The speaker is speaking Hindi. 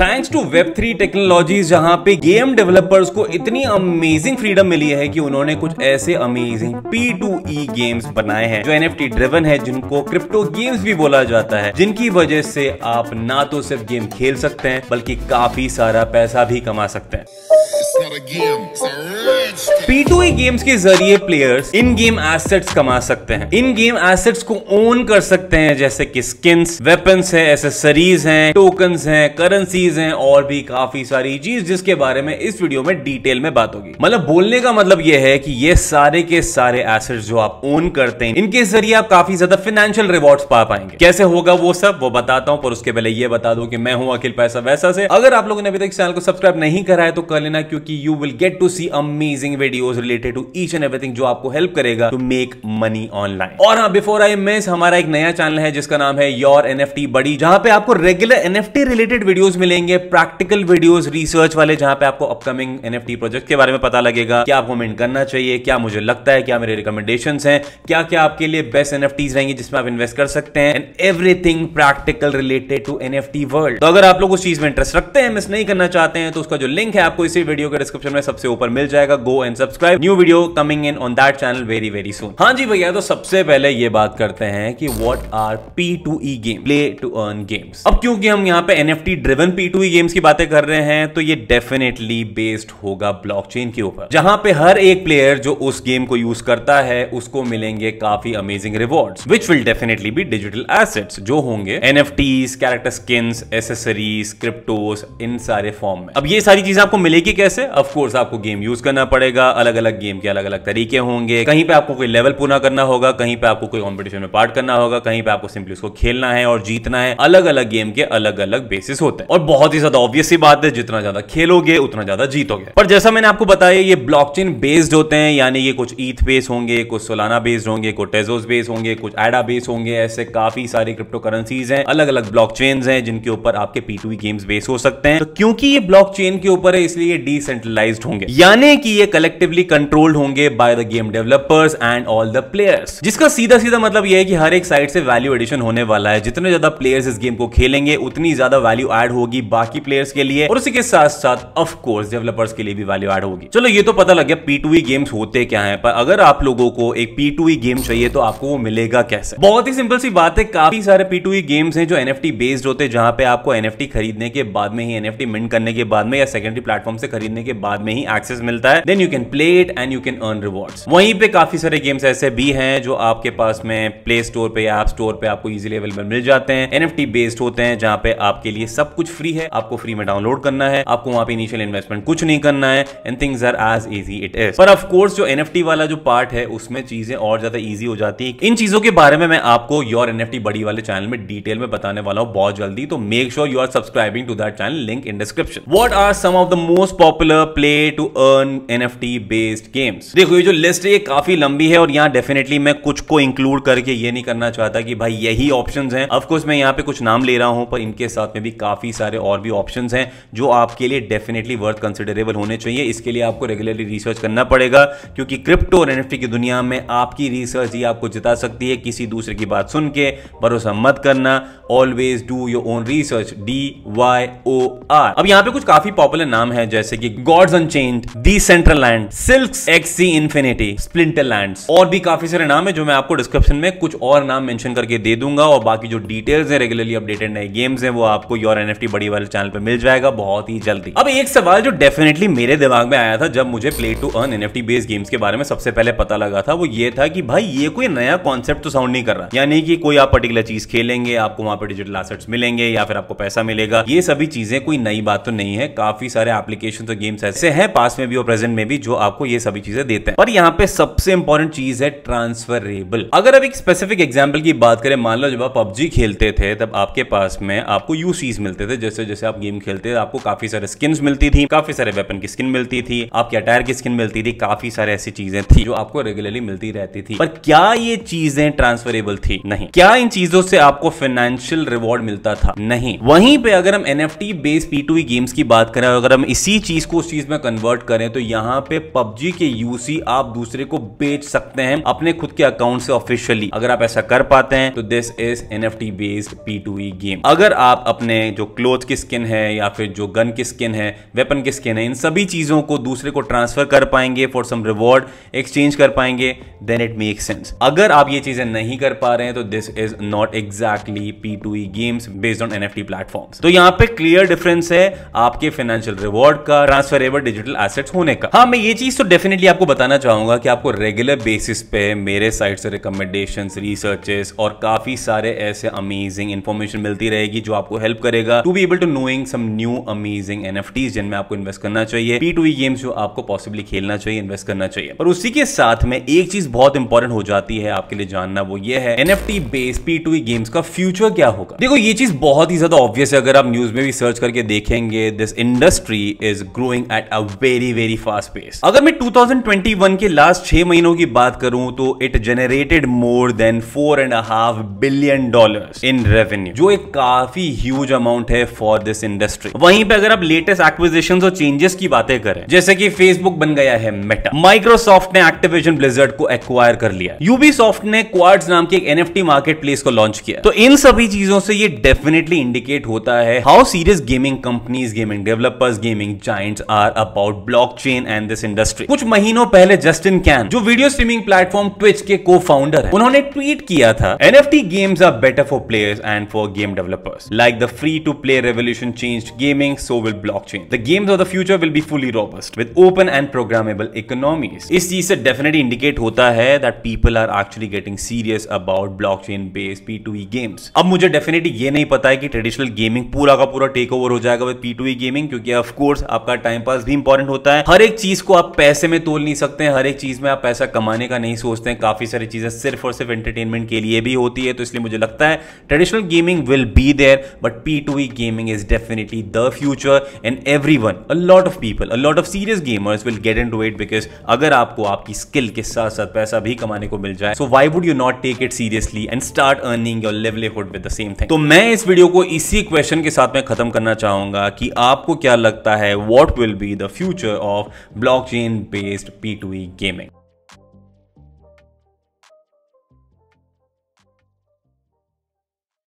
Thanks to web three technologies जहाँ पे गेम डेवलपर्स को इतनी अमेजिंग फ्रीडम मिली है कि उन्होंने कुछ ऐसे amazing P two E games बनाए हैं जो एन एफ ड्रिवन है जिनको क्रिप्टो गेम्स भी बोला जाता है जिनकी वजह से आप ना तो सिर्फ गेम खेल सकते हैं बल्कि काफी सारा पैसा भी कमा सकते हैं पी टू गेम्स के जरिए प्लेयर्स इन गेम एसेट्स कमा सकते हैं इन गेम एसेट्स को ओन कर सकते हैं जैसे कि स्किन्स वेपन्स है एसेसरीज हैं टोकन हैं करेंसीज हैं और भी काफी सारी चीज जिसके बारे में इस वीडियो में डिटेल में बात होगी मतलब बोलने का मतलब यह है कि ये सारे के सारे एसेट्स जो आप ओन करते हैं इनके जरिए आप काफी ज्यादा फाइनेंशियल रिवॉर्ड पा पाएंगे कैसे होगा वो सब वो बताता हूँ पर उसके पहले ये बता दो की मैं हूँ अखिल पैसा वैसा से अगर आप लोगों ने अभी तक चैनल को सब्सक्राइब नहीं करा है तो कर लेना क्योंकि क्योंकि you will get to see amazing videos related to each and everything जो आपको हेल्प करेगा टू मेक मनी ऑनलाइन और हाँ बिफोर आई मिस हमारा एक नया चैनल है जिसका नाम है योर एनएफटी बड़ी जहां पे आपको रेगुलर एनएफटी रिलेटेड वीडियोस मिलेंगे प्रैक्टिकल वीडियोस रिसर्च वाले जहां पे आपको अपकमिंग एनएफटी प्रोजेक्ट के बारे में पता लगेगा क्या आपको मेंट करना चाहिए क्या मुझे लगता है क्या मेरे रिकमेंडेशन है क्या क्या आपके लिए बेस्ट एन एनएफटीज रहेंगे जिसमें आप इन्वेस्ट कर सकते हैं and everything practical related to NFT world तो अगर आप लोग उस चीज में इंटरेस्ट रखते हैं मिस नहीं करना चाहते हैं तो उसका जो लिंक है आपको इसी वीडियो का डिस्क्रिप्शन में सबसे ऊपर मिल जाएगा go and subscribe new video coming in on that channel very very soon हाँ जी भैया तो सबसे पहले ये बात करते हैं कि what are P two E game play to earn games अब क्योंकि हम यहाँ पे N F T driven P two E games की बातें कर रहे हैं तो ये डेफिनेटली बेस्ड होगा ब्लॉक चेन के ऊपर जहां पे हर एक प्लेयर जो उस गेम को यूज करता है उसको मिलेंगे काफी amazing reward which will definitely be digital assets जो होंगे N F Ts character skin accessories cryptos इन सारे फॉर्म में अब ये सारी चीजें आपको मिलेगी कैसे है अफकोर्स आपको गेम यूज करना पड़ेगा अलग अलग गेम के अलग अलग तरीके होंगे कहीं पे आपको कोई लेवल पूरा करना होगा कहीं पे आपको कोई कॉम्पिटिशन में पार्ट करना होगा कहीं पे आपको सिंपली उसको खेलना है और जीतना है अलग अलग गेम के अलग अलग बेसिस होते हैं और बहुत ही ज्यादा ऑब्वियस ही बात है जितना ज्यादा खेलोगे उतना ज्यादा जीतोगे पर जैसा मैंने आपको बताया ये ब्लॉकचेन बेस्ड होते हैं यानी ये कुछ ईथ बेस्ड होंगे कुछ सोलाना बेस्ड होंगे कुछ टेजोस बेस्ड होंगे कुछ एडा बेस्ड होंगे ऐसे काफी सारे क्रिप्टो करेंसीज है अलग अलग ब्लॉक हैं जिनके ऊपर आपके पी गेम्स बेस हो सकते हैं तो क्योंकि ये ब्लॉक के ऊपर है इसलिए डी सेंट्रलाइज होंगे यानी कि ये कलेक्टिवली कंट्रोल्ड होंगे by the game developers and all the players जिसका सीधा सीधा मतलब यह है कि हर एक साइड से वैल्यू एडिशन होने वाला है जितने ज्यादा प्लेयर्स इस गेम को खेलेंगे उतनी ज्यादा वैल्यू एड होगी बाकी प्लेयर्स के लिए और उसी के साथ साथ ऑफकोर्स डेवलपर्स के लिए भी वैल्यू एड होगी चलो ये तो पता लग गया पी गेम्स e होते क्या है पर अगर आप लोगों को एक पी गेम e चाहिए तो आपको वो मिलेगा कैसे बहुत ही सिंपल सी बात है काफी सारे पी गेम्स e हैं जो एन बेस्ड होते हैं जहां पे आपको एन खरीदने के बाद में ही एन मिंट करने के बाद में या सेकेंडरी प्लेटफॉर्म से खरीदने के बाद में ही एक्सेस मिलता है then you can play it and you can earn reward वहीं पे काफी सारे गेम्स ऐसे भी हैं जो आपके पास में प्ले स्टोर पे या ऐप स्टोर पे आपको इजिली अवेलेबल मिल जाते हैं एनएफटी बेस्ड होते हैं जहां पे आपके लिए सब कुछ फ्री है आपको फ्री में डाउनलोड करना है आपको वहां पे इनिशियल इन्वेस्टमेंट कुछ नहीं करना है and things are as easy it is पर ऑफकोर्स जो एन वाला जो पार्ट है उसमें चीजें और ज्यादा ईजी हो जाती है इन चीजों के बारे में मैं आपको योर एन बड़ी वाले चैनल में डिटेल में बताने वाला हूँ बहुत जल्दी तो make sure you are subscribing to that channel link in description what are some of the most popular popular play to earn N F T based games देखो ये जो लिस्ट है ये काफी लंबी है और यहाँ डेफिनेटली मैं कुछ को इंक्लूड करके ये नहीं करना चाहता कि भाई यही ऑप्शन है अफकोर्स मैं यहाँ पे कुछ नाम ले रहा हूँ पर इनके साथ में भी काफी सारे और भी ऑप्शन है जो आपके लिए डेफिनेटली वर्थ कंसिडरेबल होने चाहिए इसके लिए आपको रेगुलरली रिसर्च करना पड़ेगा क्योंकि क्रिप्टो और एन एफ टी की दुनिया में आपकी रिसर्च ही आपको जिता सकती है किसी दूसरे की बात सुन के भरोसा मत करना always do your own research D Y O R अब यहाँ पे कुछ काफी पॉपुलर नाम है जैसे कि Gods Unchained Decentraland silk Axie Infinity Splinterlands और भी काफी सारे नाम है जो मैं आपको डिस्क्रिप्शन में कुछ और नाम मेंशन करके दे दूंगा और बाकी जो डिटेल्स है रेगुलरली अपडेटेड नए गेम्स है वो आपको योर एन बड़ी वाले चैनल पर मिल जाएगा बहुत ही जल्दी अब एक सवाल जो डेफिनेटली मेरे दिमाग में आया था जब मुझे play to earn N based games के बारे में सबसे पहले पता लगा था वो ये था कि भाई ये कोई नया कॉन्सेप्ट तो साउंड नहीं कर रहा यानी कि कोई आप पर्टिकुलर चीज खेलेंगे आपको वहां पर डिजिटल एसेट्स मिलेंगे या फिर आपको पैसा मिलेगा ये सभी चीजें कोई नई बात तो नहीं है काफी सारे एप्लीकेशन गेम गेम्स ऐसे हैं पास में भी और प्रेजेंट में भी जो आपको ये सभी चीजें देते हैं पर यहाँ पे सबसे इंपॉर्टेंट चीज है ट्रांसफरेबल अगर अब एक स्पेसिफिक एग्जाम्पल की बात करें मान लो जब आप पबजी खेलते थे तब आपके पास में आपको यूसीज मिलते थे जैसे जैसे आप गेम खेलते थे आपको काफी सारे स्किन मिलती थी काफी सारे वेपन की स्किन मिलती थी आपके अटायर की स्किन मिलती थी काफी सारे ऐसी चीजें थी जो आपको रेगुलरली मिलती रहती थी पर क्या ये चीजें ट्रांसफरेबल थी नहीं क्या इन चीजों से आपको फाइनेंशियल रिवॉर्ड मिलता था नहीं वहीं पे अगर हम N F T based P two games की बात करें अगर हम इसी चीज को इसको उस चीज में कन्वर्ट करें तो यहाँ पे पबजी के यूसी आप दूसरे को बेच सकते हैं अपने खुद के अकाउंट से ऑफिशियली अगर आप ऐसा कर पाते हैं तो this is N F T based P two E game अगर आप अपने जो क्लोथ की स्किन है या फिर जो गन की स्किन है वेपन की स्किन है इन सभी चीजों को दूसरे को ट्रांसफर कर पाएंगे फॉर सम रिवॉर्ड एक्सचेंज कर पाएंगे देन इट मेक सेंस अगर आप ये चीजें नहीं कर पा रहे हैं तो this is not exactly P two E games based on N F T platform तो यहाँ पे क्लियर डिफरेंस है आपके फाइनेंशियल रिवॉर्ड का ट्रांसफरेबल डिजिटल एसेट्स होने का हाँ मैं ये चीज तो डेफिनेटली आपको बताना चाहूंगा कि आपको रेगुलर बेसिस पे मेरे साइड से रिकमेंडेशन रिसर्चेस और काफी सारे ऐसे अमेजिंग इन्फॉर्मेशन मिलती रहेगी जो आपको हेल्प करेगा to be able to knowing some new amazing an NFTs जिनमें आपको इन्वेस्ट करना चाहिए पी टू गेम्स जो आपको पॉसिबली खेलना चाहिए इन्वेस्ट करना चाहिए और उसी के साथ में एक चीज बहुत इंपॉर्टेंट हो जाती है आपके लिए जानना वो ये है N F T base P two games का फ्यूचर क्या होगा देखो ये चीज बहुत ही ज्यादा ऑब्वियस है अगर आप न्यूज में भी सर्च करके देखेंगे this industry is growing growing at a very very fast pace अगर मैं 2021 के लास्ट छह महीनों की बात करूं तो it generated more than four and half billion dollar in revenue जो एक काफी ह्यूज अमाउंट है फॉर दिस इंडस्ट्री वहीं पे अगर आप लेटेस्ट एक्विजिशन और चेंजेस की बातें करें जैसे कि फेसबुक बन गया है मेटा माइक्रोसॉफ्ट ने एक्टिविजन ब्लिजर्ड को एक्वायर कर लिया यूबी ने क्वार्ड्स नाम के एक एनएफटी मार्केट प्लेस को लॉन्च किया तो इन सभी चीजों से ये डेफिनेटली इंडिकेट होता है how serious gaming companies gaming developers gaming giants are about blockchain and this industry कुछ महीनों पहले जस्टिन कैन जो वीडियो स्ट्रीमिंग प्लेटफॉर्म ट्विच के को फाउंडर है उन्होंने ट्वीट किया था N F T games are better for players and for game developers like the free to play revolution change gaming so will blockchain the games of the future will be fully robust with open and programmable economies इस चीज से डेफिनेटली इंडिकेट होता है that people are actually getting serious about blockchain based P two E games अब मुझे डेफिनेटली ये नहीं पता है कि ट्रेडिशनल गेमिंग पूरा का पूरा टेक ओवर हो जाएगा with P two E gaming क्योंकि ऑफकोर्स आपका टाइम टाइम पास भी इंपॉर्टेंट होता है हर एक चीज को आप पैसे में तोल नहीं सकते हैं हर एक चीज में आप पैसा कमाने का नहीं सोचते हैं काफी सारी चीजें सिर्फ और सिर्फ एंटरटेनमेंट के लिए भी होती है तो इसलिए मुझे लगता है traditional gaming will be there but P two E gaming is definitely the future and everyone a lot of people a lot of serious gamers will get into it because अगर आपको आपकी स्किल के साथ साथ पैसा भी कमाने को मिल जाए so why would you not take it seriously and start earning your livelihood with the same thing तो मैं इस वीडियो को इसी क्वेश्चन के साथ में खत्म करना चाहूंगा कि आपको क्या लगता है what will will be the future of blockchain based P2E gaming.